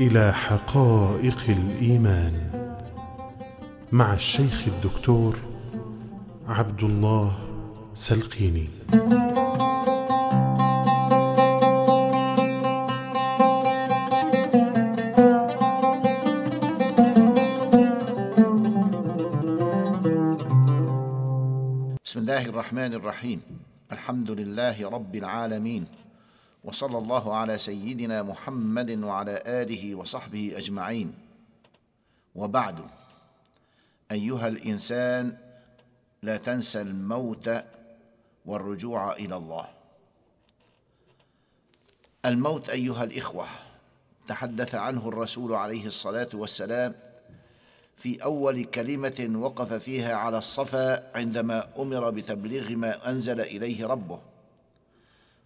الى حقائق الايمان مع الشيخ الدكتور عبد الله سلقيني بسم الله الرحمن الرحيم الحمد لله رب العالمين وصلى الله على سيدنا محمد وعلى اله وصحبه اجمعين وبعد ايها الانسان لا تنسى الموت والرجوع الى الله الموت ايها الاخوه تحدث عنه الرسول عليه الصلاه والسلام في اول كلمه وقف فيها على الصفا عندما امر بتبليغ ما انزل اليه ربه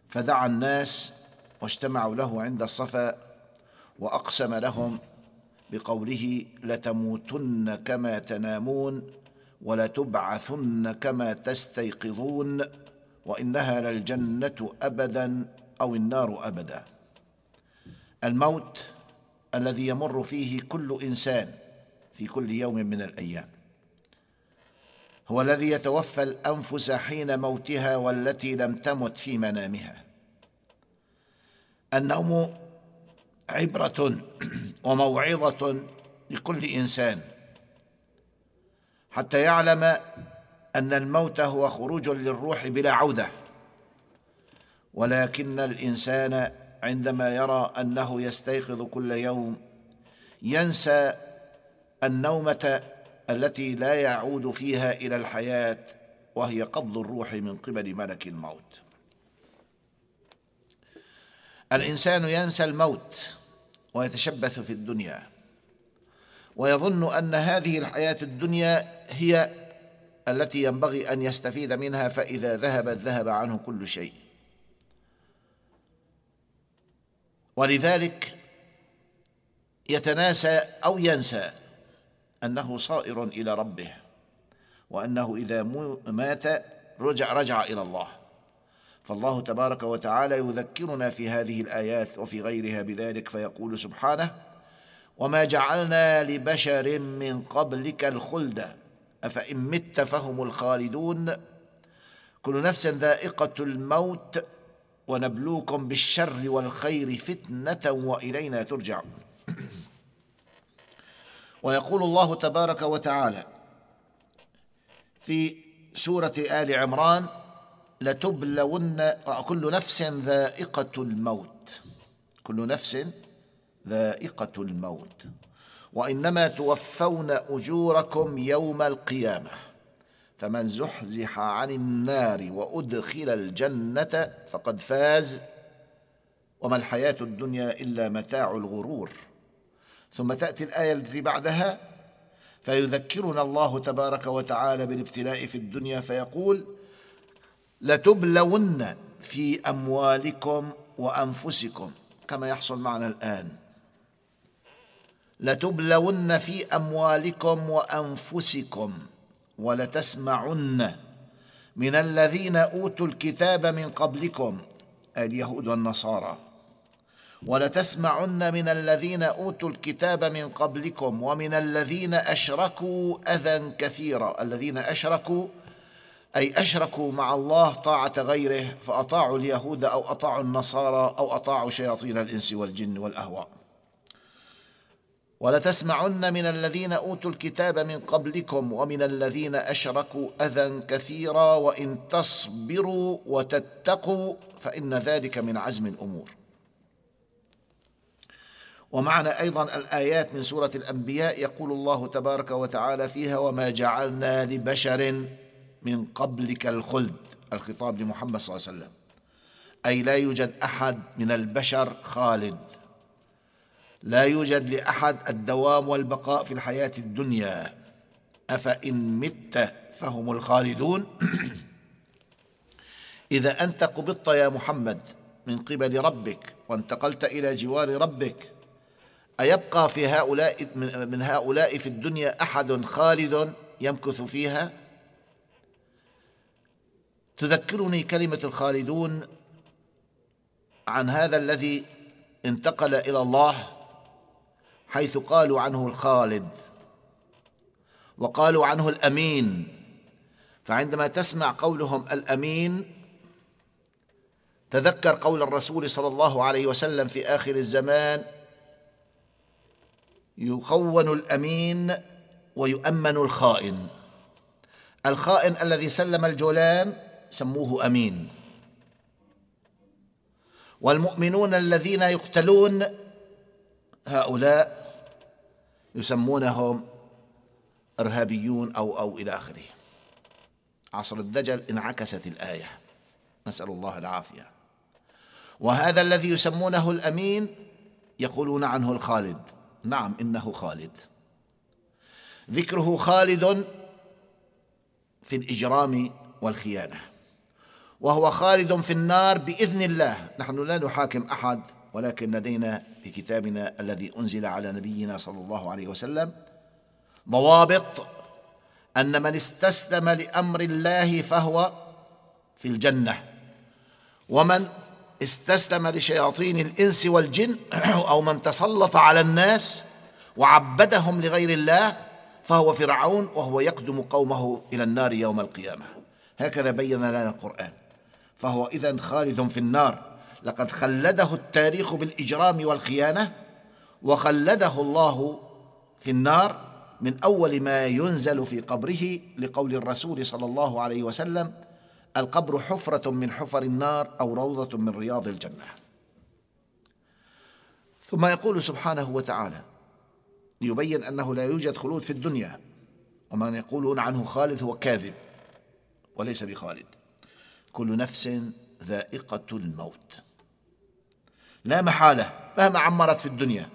فدعا الناس واجتمعوا له عند الصفا وأقسم لهم بقوله لتموتن كما تنامون ولتبعثن كما تستيقظون وإنها للجنة أبدا أو النار أبدا الموت الذي يمر فيه كل إنسان في كل يوم من الأيام هو الذي يتوفى الأنفس حين موتها والتي لم تمت في منامها النوم عبره وموعظه لكل انسان حتى يعلم ان الموت هو خروج للروح بلا عوده ولكن الانسان عندما يرى انه يستيقظ كل يوم ينسى النومه التي لا يعود فيها الى الحياه وهي قبض الروح من قبل ملك الموت الانسان ينسى الموت ويتشبث في الدنيا ويظن ان هذه الحياه الدنيا هي التي ينبغي ان يستفيد منها فاذا ذهبت ذهب عنه كل شيء ولذلك يتناسى او ينسى انه صائر الى ربه وانه اذا مات رجع رجع الى الله فالله تبارك وتعالى يذكرنا في هذه الايات وفي غيرها بذلك فيقول سبحانه وما جعلنا لبشر من قبلك الخلد افان مت فهم الخالدون كل نفس ذائقه الموت ونبلوكم بالشر والخير فتنه والينا ترجعون ويقول الله تبارك وتعالى في سوره ال عمران لتبلون كل نفس ذائقة الموت كل نفس ذائقة الموت وإنما توفون أجوركم يوم القيامة فمن زحزح عن النار وأدخل الجنة فقد فاز وما الحياة الدنيا إلا متاع الغرور ثم تأتي الآية التي بعدها فيذكرنا الله تبارك وتعالى بالابتلاء في الدنيا فيقول: لتبلون في اموالكم وانفسكم كما يحصل معنا الان لتبلون في اموالكم وانفسكم ولتسمعن من الذين اوتوا الكتاب من قبلكم اليهود والنصارى ولتسمعن من الذين اوتوا الكتاب من قبلكم ومن الذين اشركوا اذى كثيرا الذين اشركوا أي أشركوا مع الله طاعة غيره فأطاعوا اليهود أو أطاعوا النصارى أو أطاعوا شياطين الإنس والجن والأهواء ولتسمعن من الذين أوتوا الكتاب من قبلكم ومن الذين أشركوا أذى كثيرا وإن تصبروا وتتقوا فإن ذلك من عزم الأمور ومعنا أيضا الآيات من سورة الأنبياء يقول الله تبارك وتعالى فيها وما جعلنا لبشر من قبلك الخلد الخطاب لمحمد صلى الله عليه وسلم أي لا يوجد أحد من البشر خالد لا يوجد لأحد الدوام والبقاء في الحياة الدنيا أفإن مت فهم الخالدون إذا أنت قبضت يا محمد من قبل ربك وانتقلت إلى جوار ربك أيبقى في هؤلاء من هؤلاء في الدنيا أحد خالد يمكث فيها تذكرني كلمة الخالدون عن هذا الذي انتقل إلى الله حيث قالوا عنه الخالد وقالوا عنه الأمين فعندما تسمع قولهم الأمين تذكر قول الرسول صلى الله عليه وسلم في آخر الزمان يخون الأمين ويؤمن الخائن الخائن الذي سلم الجولان سموه امين والمؤمنون الذين يقتلون هؤلاء يسمونهم ارهابيون او او الى اخره عصر الدجل انعكست الايه نسال الله العافيه وهذا الذي يسمونه الامين يقولون عنه الخالد نعم انه خالد ذكره خالد في الاجرام والخيانه وهو خالد في النار باذن الله نحن لا نحاكم احد ولكن لدينا في كتابنا الذي انزل على نبينا صلى الله عليه وسلم ضوابط ان من استسلم لامر الله فهو في الجنه ومن استسلم لشياطين الانس والجن او من تسلط على الناس وعبدهم لغير الله فهو فرعون وهو يقدم قومه الى النار يوم القيامه هكذا بين لنا القران فهو إذا خالد في النار لقد خلده التاريخ بالإجرام والخيانة وخلده الله في النار من أول ما ينزل في قبره لقول الرسول صلى الله عليه وسلم القبر حفرة من حفر النار أو روضة من رياض الجنة ثم يقول سبحانه وتعالى ليبين أنه لا يوجد خلود في الدنيا ومن يقولون عنه خالد هو كاذب وليس بخالد كل نفس ذائقة الموت لا محالة مهما عمرت في الدنيا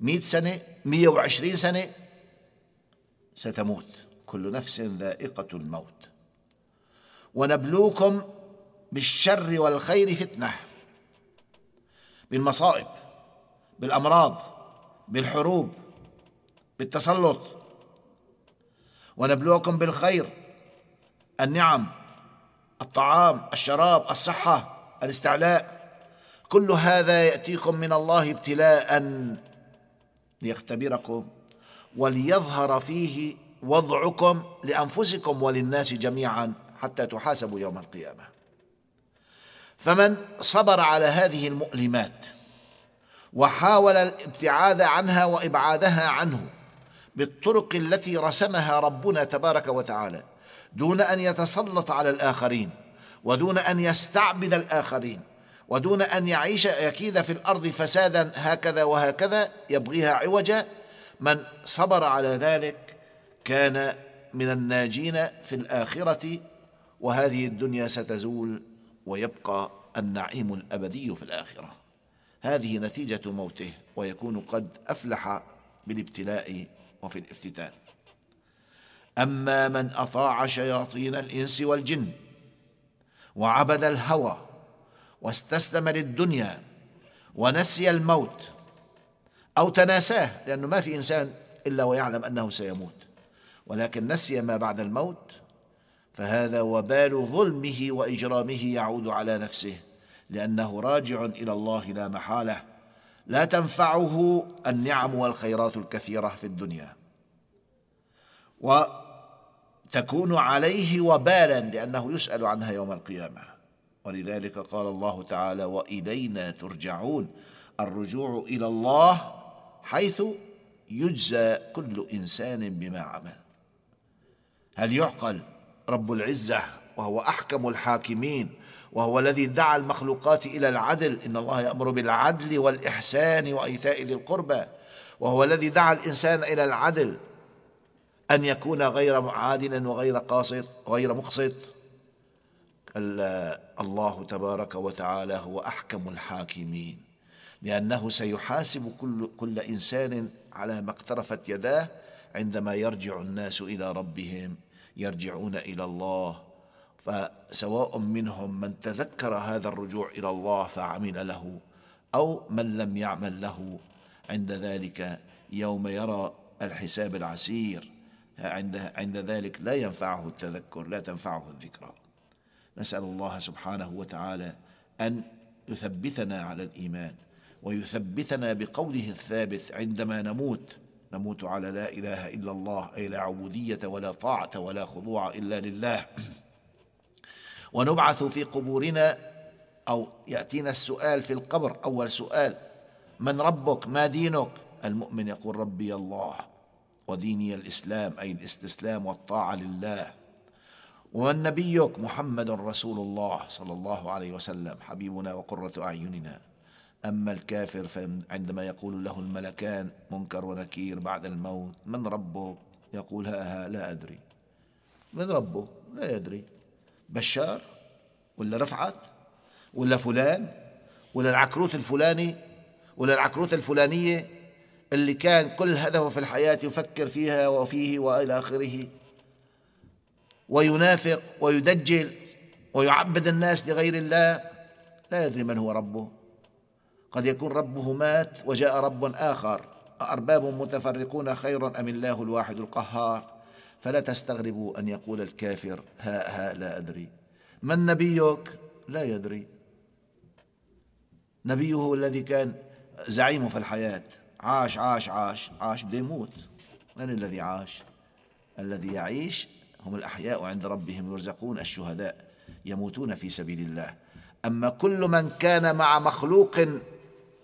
مئة سنة مئة وعشرين سنة ستموت كل نفس ذائقة الموت ونبلوكم بالشر والخير فتنة بالمصائب بالأمراض بالحروب بالتسلط ونبلوكم بالخير النعم الطعام الشراب الصحة الاستعلاء كل هذا يأتيكم من الله ابتلاء ليختبركم وليظهر فيه وضعكم لأنفسكم وللناس جميعا حتى تحاسبوا يوم القيامة فمن صبر على هذه المؤلمات وحاول الابتعاد عنها وإبعادها عنه بالطرق التي رسمها ربنا تبارك وتعالى دون ان يتسلط على الاخرين ودون ان يستعبد الاخرين ودون ان يعيش يكيد في الارض فسادا هكذا وهكذا يبغيها عوجا من صبر على ذلك كان من الناجين في الاخره وهذه الدنيا ستزول ويبقى النعيم الابدي في الاخره هذه نتيجه موته ويكون قد افلح بالابتلاء وفي الافتتان اما من اطاع شياطين الانس والجن وعبد الهوى واستسلم للدنيا ونسي الموت او تناساه لانه ما في انسان الا ويعلم انه سيموت ولكن نسي ما بعد الموت فهذا وبال ظلمه واجرامه يعود على نفسه لانه راجع الى الله لا محاله لا تنفعه النعم والخيرات الكثيره في الدنيا و تكون عليه وبالا لأنه يسأل عنها يوم القيامة ولذلك قال الله تعالى وإلينا ترجعون الرجوع إلى الله حيث يجزى كل إنسان بما عمل هل يعقل رب العزة وهو أحكم الحاكمين وهو الذي دعا المخلوقات إلى العدل إن الله يأمر بالعدل والإحسان وإيتاء ذي القربى وهو الذي دعا الإنسان إلى العدل أن يكون غير معادل وغير قاسط وغير مقسط الله تبارك وتعالى هو أحكم الحاكمين لأنه سيحاسب كل, كل إنسان على ما اقترفت يداه عندما يرجع الناس إلى ربهم يرجعون إلى الله فسواء منهم من تذكر هذا الرجوع إلى الله فعمل له أو من لم يعمل له عند ذلك يوم يرى الحساب العسير عند عند ذلك لا ينفعه التذكر لا تنفعه الذكرى نسال الله سبحانه وتعالى ان يثبتنا على الايمان ويثبتنا بقوله الثابت عندما نموت نموت على لا اله الا الله اي لا عبوديه ولا طاعه ولا خضوع الا لله ونبعث في قبورنا او ياتينا السؤال في القبر اول سؤال من ربك ما دينك المؤمن يقول ربي الله وديني الاسلام اي الاستسلام والطاعه لله ومن نبيك محمد رسول الله صلى الله عليه وسلم حبيبنا وقره اعيننا اما الكافر فعندما يقول له الملكان منكر ونكير بعد الموت من ربه يقول ها ها لا ادري من ربه لا يدري بشار ولا رفعت ولا فلان ولا العكروت الفلاني ولا العكروت الفلانيه اللي كان كل هدفه في الحياة يفكر فيها وفيه وإلى آخره وينافق ويدجل ويعبد الناس لغير الله لا يدري من هو ربه قد يكون ربه مات وجاء رب آخر أأرباب متفرقون خير أم الله الواحد القهار فلا تستغربوا أن يقول الكافر ها ها لا أدري من نبيك لا يدري نبيه الذي كان زعيمه في الحياه عاش عاش عاش عاش بده يموت من الذي عاش الذي يعيش هم الأحياء عند ربهم يرزقون الشهداء يموتون في سبيل الله أما كل من كان مع مخلوق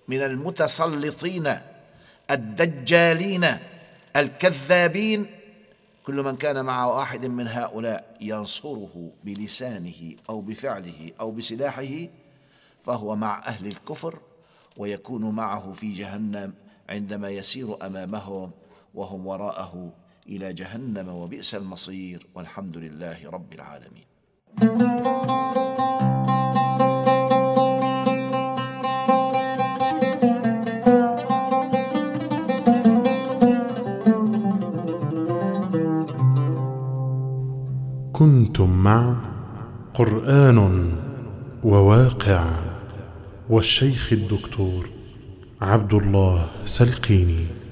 من المتسلطين الدجالين الكذابين كل من كان مع واحد من هؤلاء ينصره بلسانه او بفعله او بسلاحه فهو مع اهل الكفر ويكون معه في جهنم عندما يسير امامهم وهم وراءه الى جهنم وبئس المصير والحمد لله رب العالمين كنتم مع قران وواقع والشيخ الدكتور عبد الله سلقيني